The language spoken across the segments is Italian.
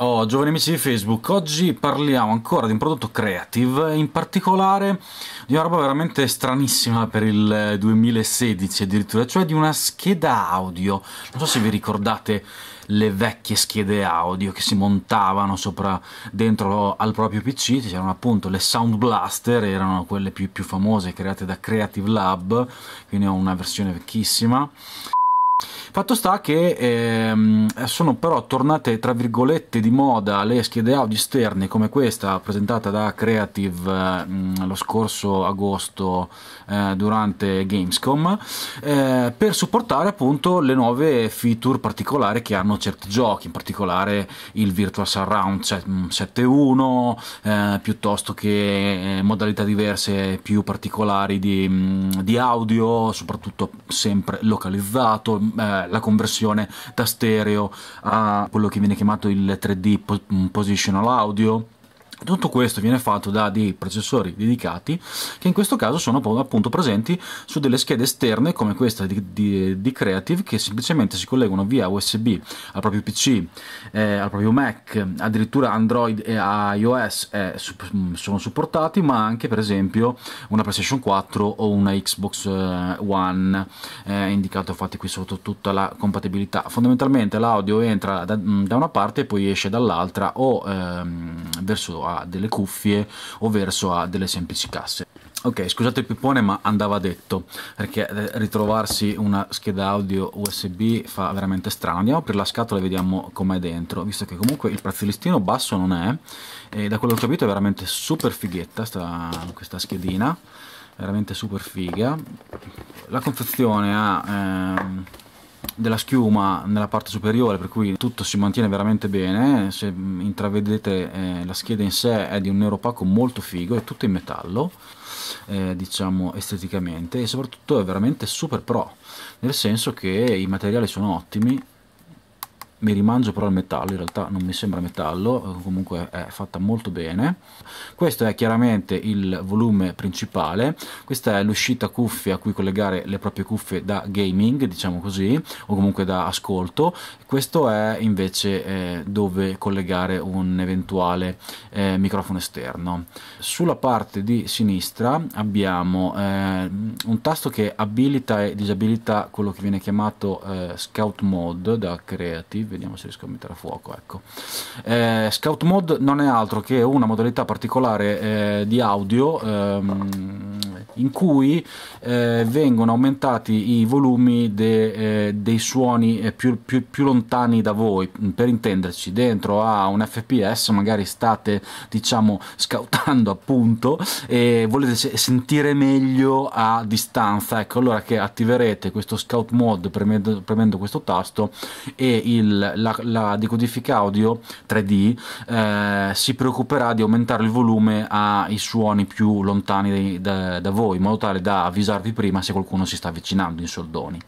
Oh, giovani amici di Facebook, oggi parliamo ancora di un prodotto creative, in particolare di una roba veramente stranissima per il 2016 eh, addirittura, cioè di una scheda audio. Non so se vi ricordate le vecchie schede audio che si montavano sopra dentro al proprio PC, c'erano appunto le Sound Blaster, erano quelle più, più famose create da Creative Lab, quindi ho una versione vecchissima. Fatto sta che ehm, sono però tornate tra virgolette di moda le schede audio esterne come questa presentata da Creative ehm, lo scorso agosto eh, durante Gamescom eh, per supportare appunto le nuove feature particolari che hanno certi giochi, in particolare il Virtual Surround 7.1 mm, eh, piuttosto che eh, modalità diverse più particolari di, mm, di audio, soprattutto sempre localizzato eh, la conversione da stereo a quello che viene chiamato il 3D Positional Audio tutto questo viene fatto da dei processori dedicati che in questo caso sono appunto presenti su delle schede esterne come questa di, di, di Creative che semplicemente si collegano via USB al proprio PC, eh, al proprio Mac, addirittura Android e iOS eh, mm, sono supportati ma anche per esempio una PlayStation 4 o una Xbox eh, One eh, indicato infatti qui sotto tutta la compatibilità. Fondamentalmente l'audio entra da, mm, da, una parte e poi esce dall'altra o ehm, verso a delle cuffie o verso a delle semplici casse. Ok, scusate il pippone ma andava detto, perché eh, ritrovarsi una scheda audio USB fa veramente strano. Andiamo a aprire la scatola e vediamo com'è dentro, visto che comunque il prezzo basso non è, e da quello che ho capito è veramente super fighetta sta, questa schedina, veramente super figa. La confezione ha... Ehm, della schiuma nella parte superiore per cui tutto si mantiene veramente bene se intravedete eh, la scheda in sé è di un nero opaco molto figo è tutto in metallo eh, diciamo esteticamente e soprattutto è veramente super pro nel senso che i materiali sono ottimi mi rimangio però il metallo, in realtà non mi sembra metallo, eh, comunque è fatta molto bene. Questo è chiaramente il volume principale, questa è l'uscita cuffie a cui collegare le proprie cuffie da gaming, diciamo così, o comunque da ascolto. Questo è invece eh, dove collegare un eventuale eh, microfono esterno. Sulla parte di sinistra abbiamo eh, un tasto che abilita e disabilita quello che viene chiamato eh, Scout Mode da Creative vediamo se riesco a mettere a fuoco. Ecco. Eh, Scout Mode non è altro che una modalità particolare eh, di audio ehm, in cui eh, vengono aumentati i volumi de, eh, dei suoni eh, più, più, più, lontani da voi. Per intenderci, dentro a un FPS magari state diciamo scoutando appunto e volete sentire meglio a distanza. Ecco allora che attiverete questo Scout Mode premendo, premendo questo tasto e il la, la, decodifica audio 3D eh, si preoccuperà di aumentare il volume ai suoni più lontani da, da, voi in modo tale da avvisarvi prima se qualcuno si sta avvicinando in soldoni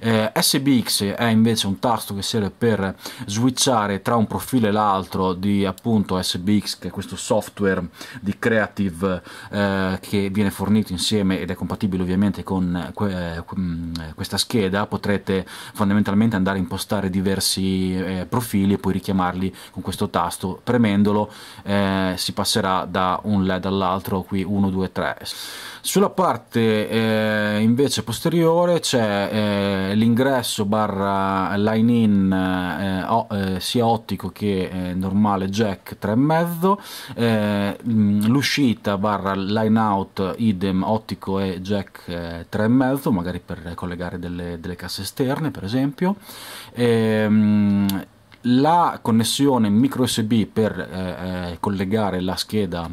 eh, SBX è invece un tasto che serve per switchare tra un profilo e l'altro di appunto SBX che è questo software di Creative eh, che viene fornito insieme ed è compatibile ovviamente con eh, que mm, questa scheda potrete fondamentalmente andare a impostare diversi eh, profili e poi richiamarli con questo tasto premendolo eh, si passerà da un led all'altro qui 1 2 3 sulla parte eh, invece posteriore c'è eh, l'ingresso barra line in eh, o, eh, sia ottico che normale jack 3,5 mm, l'uscita barra line out idem ottico e jack 3,5 magari per collegare delle, delle casse esterne per esempio e, ehm, Ehm, la connessione micro USB per eh, eh, collegare la scheda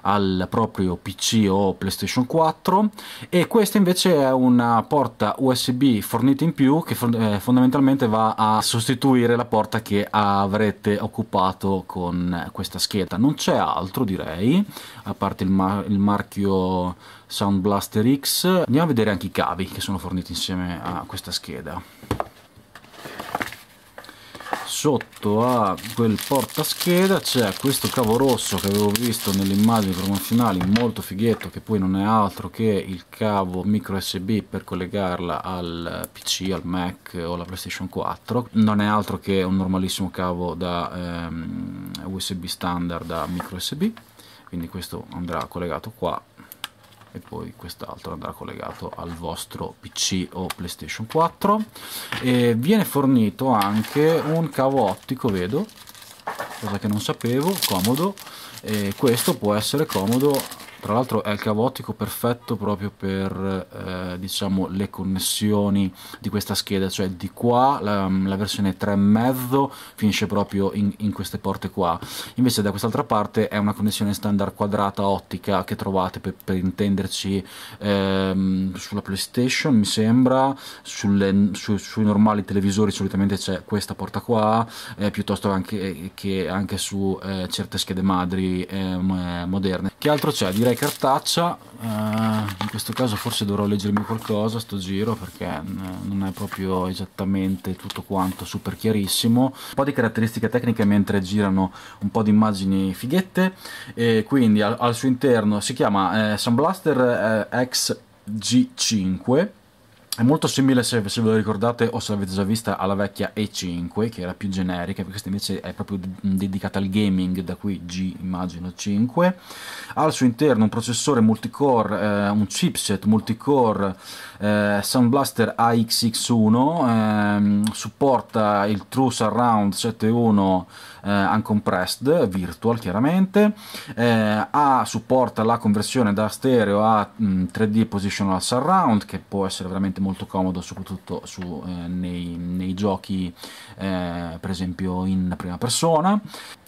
al proprio PC o PlayStation 4 e questa invece è una porta USB fornita in più che eh, fondamentalmente va a sostituire la porta che avrete occupato con questa scheda. Non c'è altro direi, a parte il, ma il marchio Sound Blaster X. Andiamo a vedere anche i cavi che sono forniti insieme a questa scheda sotto a quel portascheda c'è questo cavo rosso che avevo visto nell'immagine promozionale molto fighetto che poi non è altro che il cavo micro usb per collegarla al pc al mac o alla playstation 4 non è altro che un normalissimo cavo da ehm, usb standard da micro usb quindi questo andrà collegato qua e poi quest'altro andrà collegato al vostro PC o PlayStation 4 e viene fornito anche un cavo ottico vedo cosa che non sapevo comodo e questo può essere comodo tra l'altro è il cavo ottico perfetto proprio per eh, diciamo, le connessioni di questa scheda, cioè di qua la, la versione 3,5 finisce proprio in, in, queste porte qua, invece da quest'altra parte è una connessione standard quadrata ottica che trovate per, per intenderci ehm, sulla PlayStation mi sembra, Sulle, su, sui normali televisori solitamente c'è questa porta qua, eh, piuttosto anche, eh, che anche su eh, certe schede madri eh, eh, moderne. Che altro c'è? Direi direi cartaccia eh, in questo caso forse dovrò leggermi qualcosa sto giro perché eh, non è proprio esattamente tutto quanto super chiarissimo un po' di caratteristiche tecniche mentre girano un po' di immagini fighette e quindi al, al suo interno si chiama eh, Sunblaster eh, X 5 è molto simile, se, se, ve lo ricordate o se l'avete già vista, alla vecchia E5, che era più generica, questa invece è proprio dedicata al gaming, da qui G immagino 5. Ha al suo interno un processore multicore, eh, un chipset multicore eh, Sound Blaster AXX1, eh, supporta il True Surround 7.1 eh, uncompressed, virtual chiaramente, eh, ha, supporta la conversione da stereo a mh, mm, 3D positional surround che può essere veramente molto comodo soprattutto su, eh, nei, nei, giochi eh, per esempio in prima persona,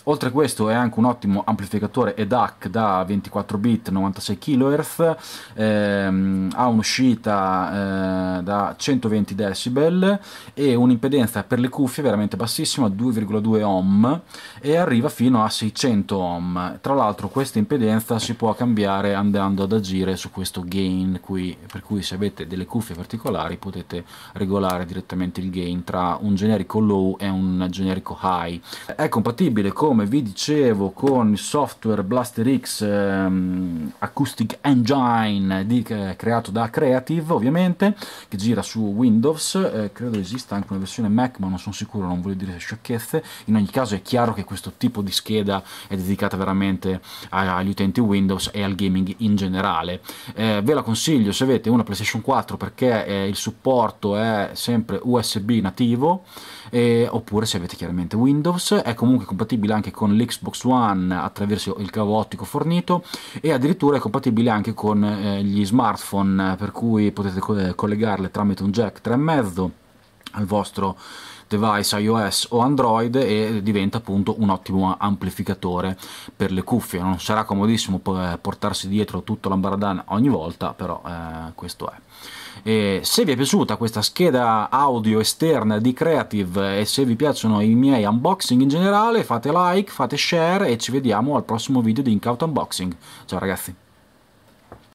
Oltre a questo è anche un ottimo amplificatore ed EDAC da 24 bit 96 kHz, ehm, ha un'uscita eh, da 120 decibel e un'impedenza per le cuffie veramente bassissima 2,2 ohm e arriva fino a 600 ohm. Tra l'altro questa impedenza si può cambiare andando ad agire su questo gain qui, per cui se avete delle cuffie particolari potete regolare direttamente il gain tra un generico low e un generico high. È compatibile con come vi dicevo con il software Blaster X ehm, Acoustic Engine di, eh, creato da Creative ovviamente che gira su Windows eh, credo esista anche una versione Mac ma non sono sicuro non voglio dire sciocchezze in ogni caso è chiaro che questo tipo di scheda è dedicata veramente agli utenti Windows e al gaming in generale eh, ve la consiglio se avete una PlayStation 4 perché eh, il supporto è sempre USB nativo eh, oppure se avete chiaramente Windows è comunque compatibile anche anche con l'Xbox One attraverso il cavo ottico fornito e addirittura è compatibile anche con eh, gli smartphone per cui potete co eh, collegarle tramite un jack 3.5 al vostro device iOS o Android e diventa appunto un ottimo amplificatore per le cuffie. Non sarà comodissimo eh, portarsi dietro tutto l'ambaradan ogni volta, però eh, questo è. E se vi è piaciuta questa scheda audio esterna di Creative e se vi piacciono i miei unboxing in generale fate like, fate share e ci vediamo al prossimo video di Incauto Unboxing. Ciao ragazzi!